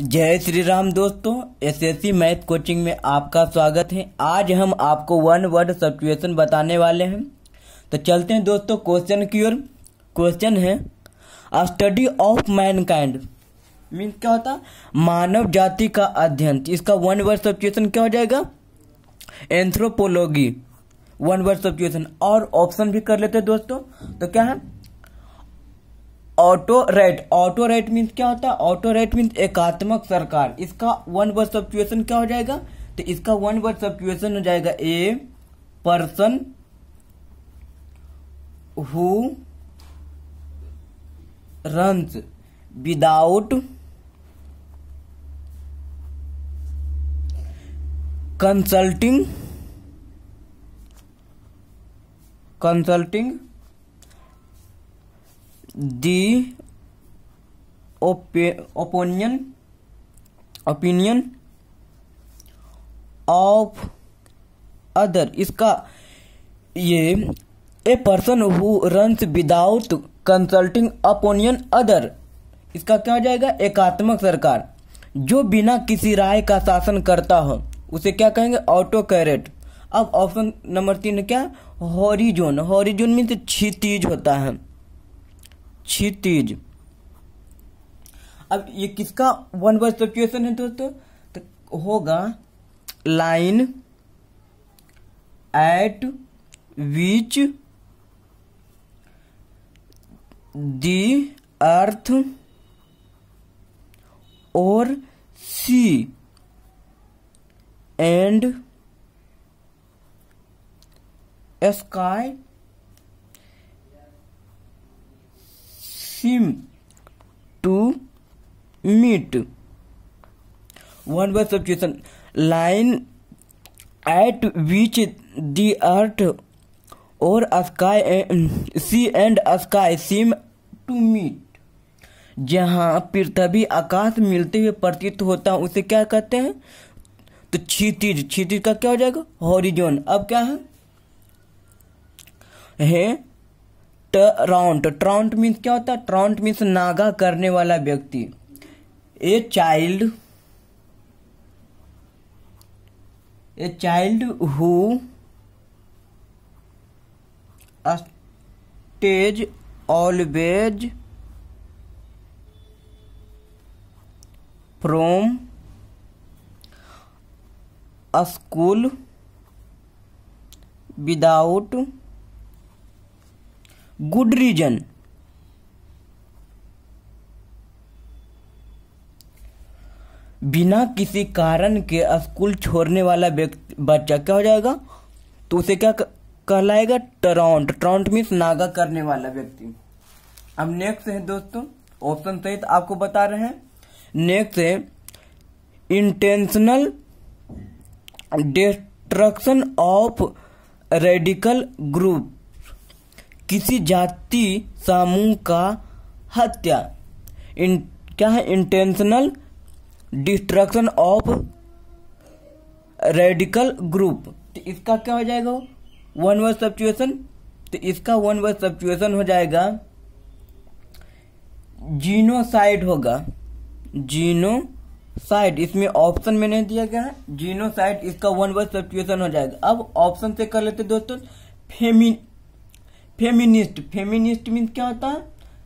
जय श्री राम दोस्तों SSC math coaching में आपका स्वागत है आज हम आपको वन वर्ड सिचुएशन बताने वाले हैं तो चलते हैं दोस्तों क्वेश्चन की ओर क्वेश्चन है स्टडी ऑफ मैनकाइंड मीन्स क्या होता मानव जाति का अध्ययन इसका वन वर्ड सिचुएशन क्या हो जाएगा एंथ्रोपोलॉजी वन वर्ड सिचुएशन और ऑप्शन भी कर लेते हैं दोस्तों तो क्या है auto right auto right means क्या होता है ऑटो राइट मीन्स एकात्मक सरकार इसका वन वर्ड सब्चुएशन क्या हो जाएगा तो इसका वन वर्ड सब्चुएशन हो जाएगा a person who runs without consulting consulting the opinion opinion of other इसका ये a person who runs without consulting opinion other इसका क्या हो जाएगा एकात्मक सरकार जो बिना किसी राय का शासन करता हो उसे क्या कहेंगे ऑटो कैरेट अब ऑप्शन नंबर तीन क्या हॉरिजोन हॉरिजोन मीन्स क्षितिज होता है क्षितिज अब ये किसका वन वर्ड सिचुएशन है दोस्तों तो होगा line at which the earth or sea and sky him to meet one word substitution line at which the earth or sky sea and sky seem to meet जहाँ पृथ्वी आकाश मिलते हुए प्रतीत होता उसे क्या कहते हैं तो क्षितिज क्षितिज का क्या हो जाएगा हॉरिजोन अब क्या है है ट्रॉन्ट ट्रॉन्ट मीन्स क्या होता है ट्रॉन्ट मीन्स नागा करने वाला व्यक्ति a child a child who stays always from school without good reason बिना किसी कारण के स्कूल छोड़ने वाला बच्चा क्या हो जाएगा तो उसे क्या कहलाएगा ट्रॉन्ट ट्रॉन्ट मीन्स नागा करने वाला व्यक्ति अब नेक्स्ट है दोस्तों ऑप्शन सहित आपको बता रहे हैं नेक्स्ट है intentional destruction of radical group किसी जाति समूह का हत्या इन क्या है intentional destruction of radical group तो इसका क्या हो जाएगा वन वर्ड सब्चुएशन तो इसका वन वर्ड सब्चुएशन हो जाएगा जीनोसाइड होगा जीनोसाइड इसमें ऑप्शन में नहीं दिया गया है जीनोसाइड इसका वन वर्ड सब्चुएशन हो जाएगा अब ऑप्शन से कर लेते दोस्तों फेमिन फेमिनिस्ट फेमिनिस्ट मीन क्या होता है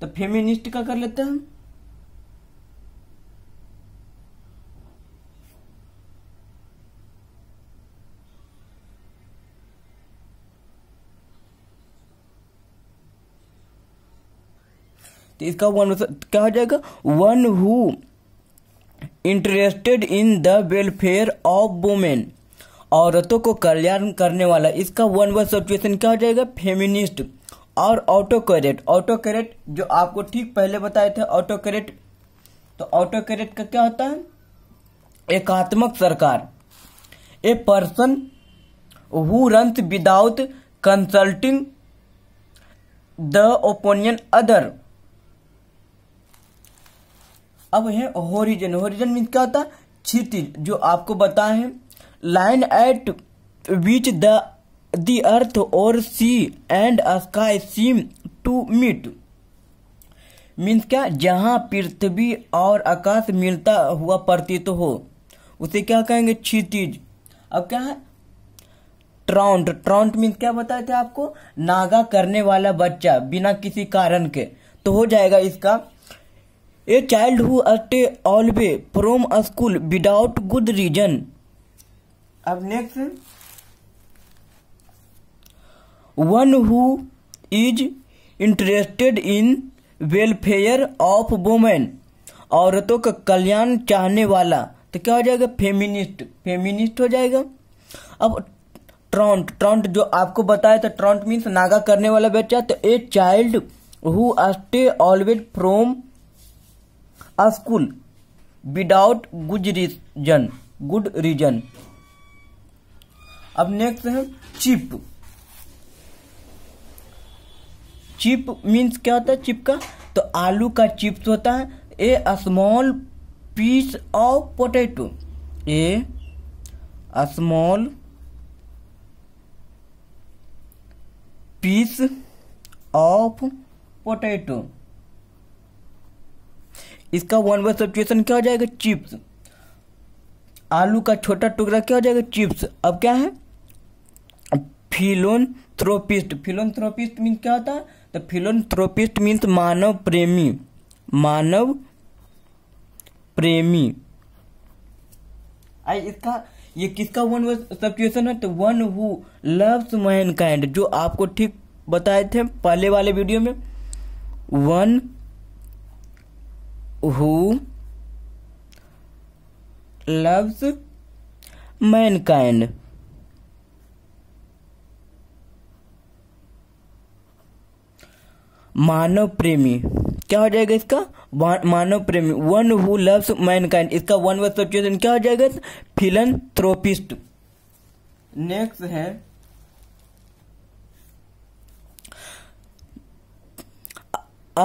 तो फेमिनिस्ट का कर लेते हैं तो इसका वन क्या हो जाएगा one who interested in the welfare of women औरतों को कल्याण करने वाला इसका वन वर्ड सिचुएशन क्या हो जाएगा फेमिनिस्ट और ऑटो करेट ऑटो करेट जो आपको ठीक पहले बताए थे ऑटो करेट तो ऑटो करेट का क्या होता है एकात्मक सरकार a person who runs without consulting the opinion other अब है होरिजन होरिजन मीन क्या होता है क्षितिज जो आपको बताए हैं line at which the the earth or sea and a sky seem to meet means क्या जहां पृथ्वी और आकाश मिलता हुआ प्रतीत तो हो उसे क्या कहेंगे क्षितिज अब क्या है ट्रॉन्ट ट्रॉन्ट मीन्स क्या बताए थे आपको नागा करने वाला बच्चा बिना किसी कारण के तो हो जाएगा इसका a child who ate always from school without good reason अब next one who is interested in welfare of women औरतों का कल्याण चाहने वाला तो क्या हो जाएगा फेमिनिस्ट फेमिनिस्ट हो जाएगा अब ट्रॉन्ट ट्रॉन्ट जो आपको बताया था ट्रॉन्ट मीन्स नागा करने वाला बच्चा तो a child who stay always from a school without good reason good reason अब नेक्स्ट है चिप चिप मीन्स क्या होता है चिप का तो आलू का चिप्स होता है a small piece of potato a small piece of potato इसका वन वर्ड सिचुएशन क्या हो जाएगा चिप्स आलू का छोटा टुकड़ा क्या हो जाएगा चिप्स अब क्या है फिलोन थ्रोपिस्ट फिलोन थ्रोपिस्ट मीन क्या होता है द फिलोथ्रोपिस्ट मीन्स मानव प्रेमी मानव प्रेमी आई इसका ये किसका वन सब्सिट्यूशन है तो वन हु लव्स मैनकाइंड जो आपको ठीक बताए थे पहले वाले वीडियो में वन हु लव्स काइंड मानव प्रेमी क्या हो जाएगा इसका मानव प्रेमी वन हु लव्स काइंड इसका वन वर्ड सब्सटीट्यूशन क्या हो जाएगा थ्रोपिस्ट नेक्स्ट है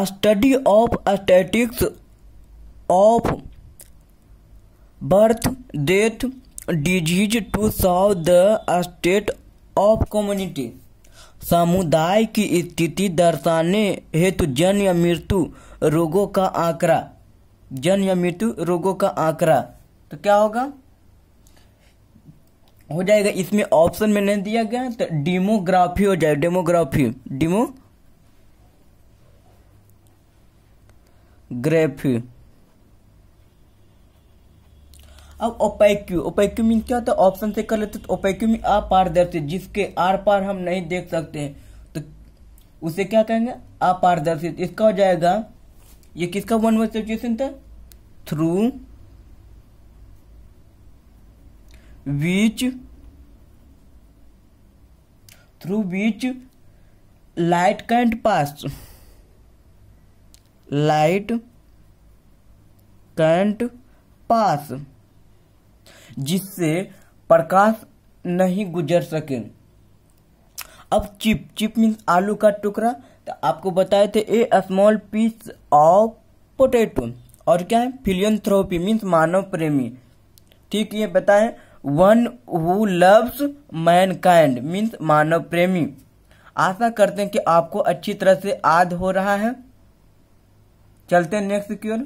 study of statics of birth death disease to solve the state of community समुदाय की स्थिति दर्शाने हेतु जन या मृत्यु रोगों का आंकड़ा जन या मृत्यु रोगों का आंकड़ा तो क्या होगा हो जाएगा इसमें ऑप्शन में नहीं दिया गया तो डेमोग्राफी हो जाएगा डेमोग्राफी डेमो अब ओपैक्यू ओपैक्यू मीन क्या होता है ऑप्शन से कर लेते तो ओपैक्यू मीन अपारदर्शी जिसके आर पार हम नहीं देख सकते तो उसे क्या कहेंगे अपारदर्शी इसका हो जाएगा ये किसका वन वे सिचुएशन था through which through which light can't pass light can't pass जिससे प्रकाश नहीं गुजर सके अब चिप चिप मीन्स आलू का टुकड़ा तो आपको बताए थे a small piece of potato और क्या है फिलियंथ्रोपी मीन्स मानव प्रेमी ठीक ये बताएं one who loves mankind means मानव प्रेमी आशा करते हैं कि आपको अच्छी तरह से आद हो रहा है चलते हैं नेक्स्ट की ओर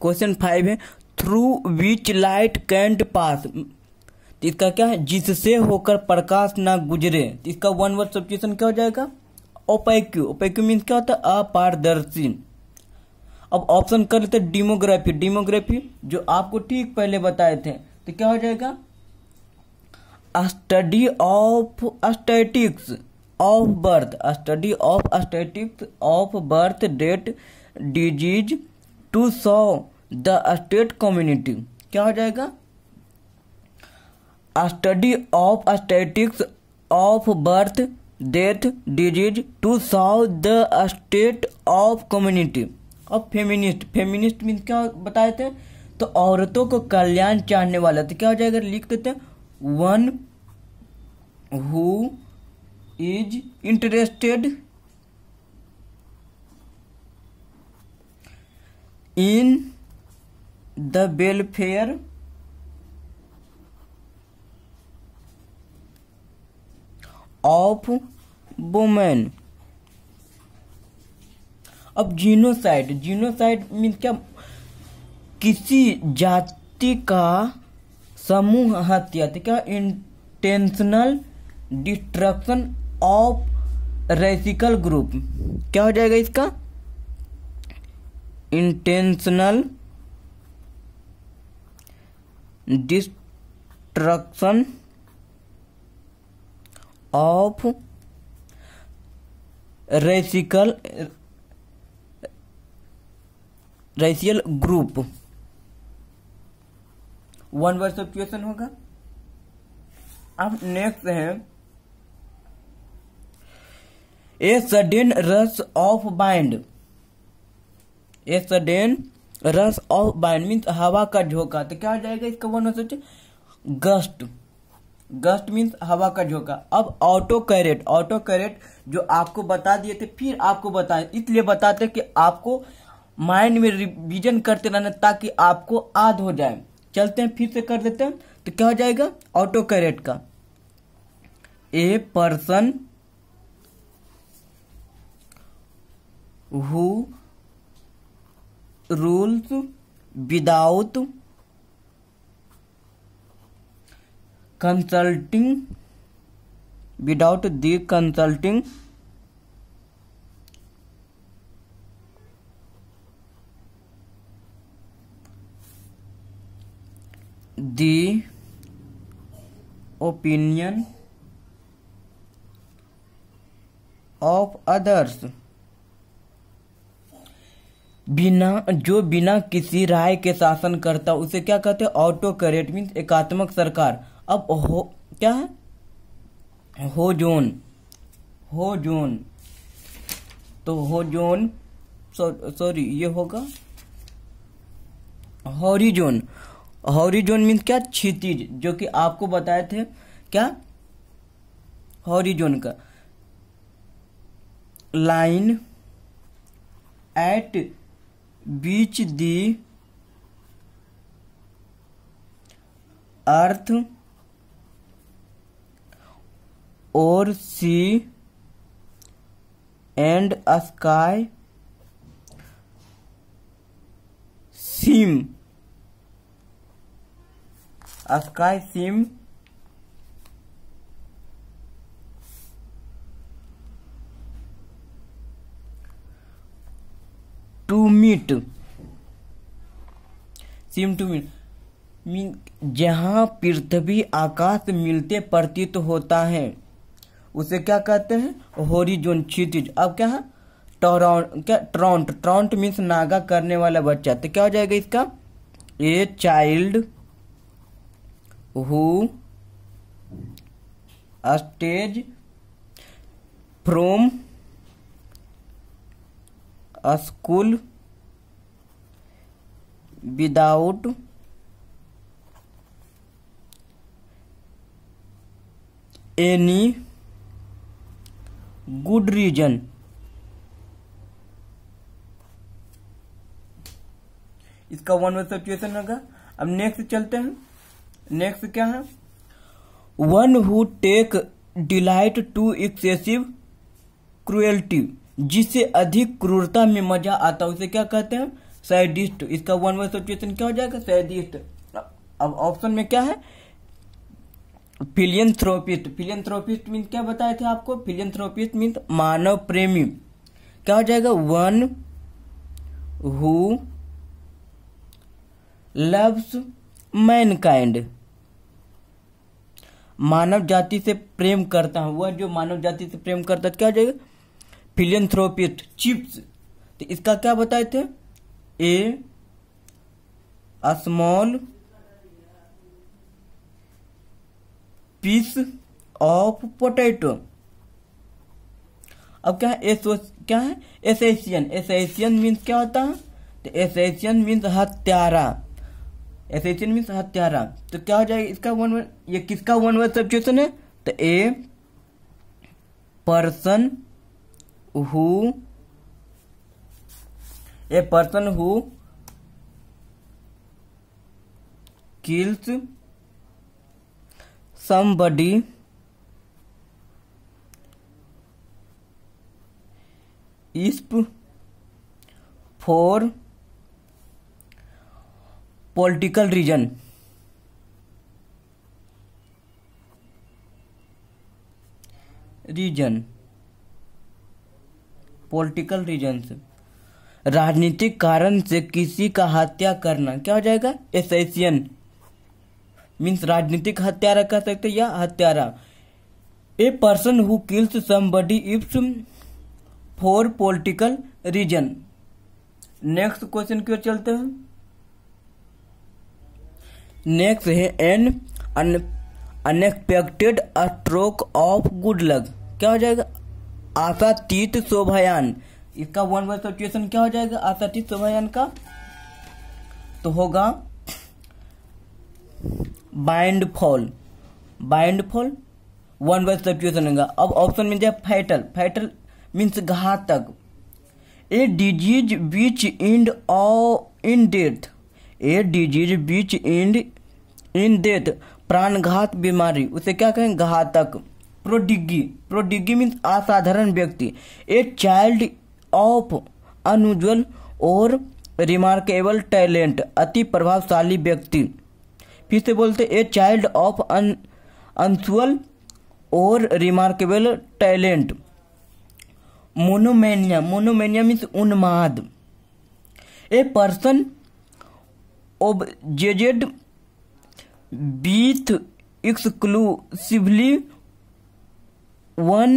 क्वेश्चन फाइव है through which light can't pass इसका क्या है जिससे होकर प्रकाश ना गुजरे तो इसका वन वर्ड सब्जेशन क्या हो जाएगा ओपैक्यू ओपैक्यू मीन्स क्या होता है अपारदर्शी अब ऑप्शन कर लेते डेमोग्राफी डेमोग्राफी जो आपको ठीक पहले बताए थे तो क्या हो जाएगा study of statics of birth study of statics of birth date disease to so the state community क्या हो जाएगा study of statics of birth death disease to saw the state of community अब फेमिनिस्ट फेमिनिस्ट मीन क्या बताए थे तो औरतों को कल्याण चाहने वाला तो क्या हो जाएगा लिख देते one who is interested in the welfare of women अब जीनोसाइड जीनोसाइड मीन क्या किसी जाति का समूह हत्या तो क्या intentional destruction of racial group क्या हो जाएगा इसका intentional destruction of racial racial group one word of question होगा अब नेक्स्ट है a sudden rush of wind a sudden rush of बाइन मीन्स हवा का झोंका तो क्या हो जाएगा इसका वन सोच गस्ट गस्ट मीन्स हवा का झोंका अब ऑटो कैरेट ऑटो कैरेट जो आपको बता दिए थे फिर आपको बताए इसलिए बताते कि आपको माइंड में रिविजन करते रहना ताकि आपको आद हो जाए चलते हैं फिर से कर देते हैं तो क्या हो जाएगा ऑटो कैरेट का a person who rules without consulting without the consulting the opinion of others बिना जो बिना किसी राय के शासन करता उसे क्या कहते हैं ऑटोक्रेट मीन्स एकात्मक सरकार अब हो क्या है हो जोन हो जोन तो हो जोन सॉरी ये होगा हॉरी जोन मीन्स क्या क्षितिज जो कि आपको बताए थे क्या जोन का line at beach the earth or sea and sky seem sky seem meet seem to meet mean जहाँ पृथ्वी आकाश मिलते प्रतीत होता है उसे क्या कहते हैं होरिजोन क्षितिज अब क्या है क्या ट्रॉन्ट ट्रॉन्ट मीन्स नागा करने वाला बच्चा तो क्या हो जाएगा इसका a child who stays from school without any good reason इसका वन वर्ड सिचुएशन होगा अब नेक्स्ट चलते हैं नेक्स्ट क्या है one who take delight to excessive cruelty जिससे अधिक क्रूरता में मजा आता है उसे क्या कहते हैं सैडिस्ट इसका वन वन सिचुएशन क्या हो जाएगा सैडिस्ट अब ऑप्शन में क्या है फिलियंथ्रोपिस्ट फिलियंथ्रोपिस्ट मीन क्या बताए थे आपको फिलियंथ्रोपिस्ट मीन मानव प्रेमी क्या हो जाएगा वन हु लव्स मैनकाइंड मानव जाति से प्रेम करता है वह जो मानव जाति से प्रेम करता है क्या हो जाएगा फिलियंथ्रोपिस्ट चिप्स तो इसका क्या बताए थे a small piece of potato अब क्या है एसो क्या है एसेशियन एसेशियन मीन्स क्या होता है तो एसेशियन मीन्स हत्यारा एसेशियन मीन्स हत्यारा तो क्या हो जाएगा इसका वन वर्ड ये किसका वन वर्ड सब्जेक्शन है तो a person who a person who kills somebody इस्प for political reason reason political reasons राजनीतिक कारण से किसी का हत्या करना क्या हो जाएगा एसेसियन मीन्स राजनीतिक हत्यारा कह सकते या हत्यारा a person who kills somebody इफ्स for political reason next question की ओर चलते हैं नेक्स्ट है an unexpected stroke of good luck क्या हो जाएगा आशातीत शोभायान इसका वन बाई सिचुएशन क्या हो जाएगा आसाटी समयन का तो होगा windfall windfall one by situation होगा अब ऑप्शन मिल जाए फैटल फैटल मीन्स घातक a disease which ends in death a disease which ends in death प्राणघात बीमारी उसे क्या कहें घातक प्रोडिगी प्रोडिगी मीन्स असाधारण व्यक्ति ए चाइल्ड ऑफ अनुज्वल और रिमार्केबल टैलेंट अति प्रभावशाली व्यक्ति फिर से बोलते a child of unusual or remarkable talent monomania monomania means उन्माद a person obsessed with exclusively one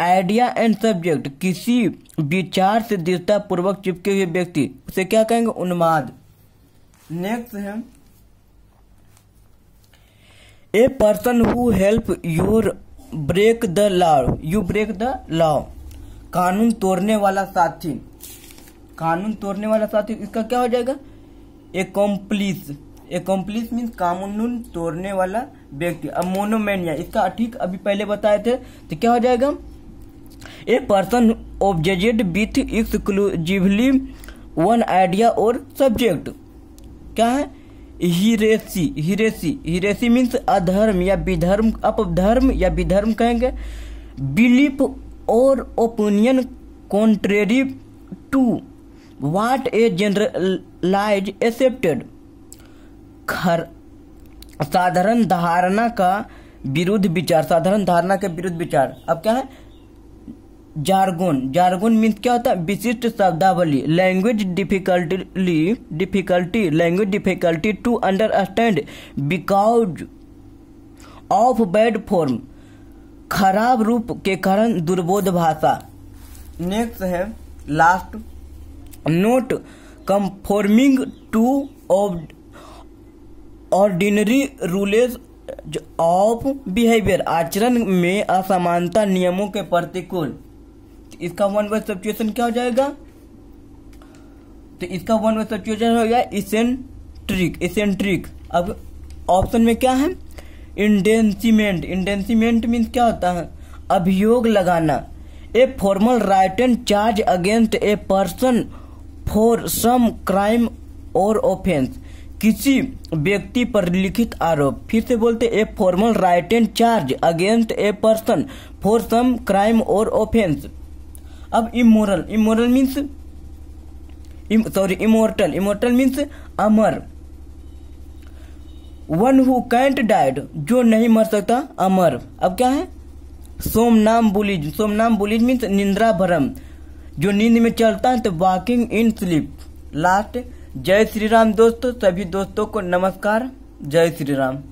idea and subject किसी विचार से दृढ़ता पूर्वक चिपके हुए व्यक्ति उसे क्या कहेंगे उन्माद नेक्स्ट है a person who help your break the law you break the law कानून तोड़ने वाला साथी कानून तोड़ने वाला साथी इसका क्या हो जाएगा ए एकम्प्लिस मीन्स कानून तोड़ने वाला व्यक्ति अब मोनोमेनिया इसका ठीक अभी पहले बताए थे तो क्या हो जाएगा a person obsessed with exclusively one idea or subject क्या है हिरेसी हिरेसी हिरेसी मीन्स अधर्म या विधर्म अपधर्म या विधर्म कहेंगे belief or opinion contrary to what a generalize accepted खर साधारण धारणा का विरुद्ध विचार साधारण धारणा के विरुद्ध विचार अब क्या है जार्गुन जार्गुन मीन्स क्या होता है विशिष्ट शब्दावली language difficulty difficulty language difficulty to understand because of bad form खराब रूप के कारण दुर्बोध भाषा नेक्स्ट है last not conforming to ordinary rules of behaviour आचरण में असमानता नियमों के प्रतिकूल इसका वन वे सब्चुएशन क्या हो जाएगा तो इसका वन वे सब्चुएशन हो गया इसेंट्रिक इसेंट्रिक अब ऑप्शन में क्या है इंडेंसीमेंट इंडेंसीमेंट मीन्स क्या होता है अभियोग लगाना a formal write and charge against a person for some crime or offence किसी व्यक्ति पर लिखित आरोप फिर से बोलते a formal write and charge against a person for some crime or offence अब immoral immoral means sorry immortal immortal means अमर वन हु कैंट डाइड जो नहीं मर सकता अमर अब क्या है सोमनाम बुलिज सोमनाम बुलिज मीन्स निंद्रा भरम जो नींद में चलता है तो वॉकिंग इन स्लीप लास्ट जय श्री राम दोस्तों सभी दोस्तों को नमस्कार जय श्री राम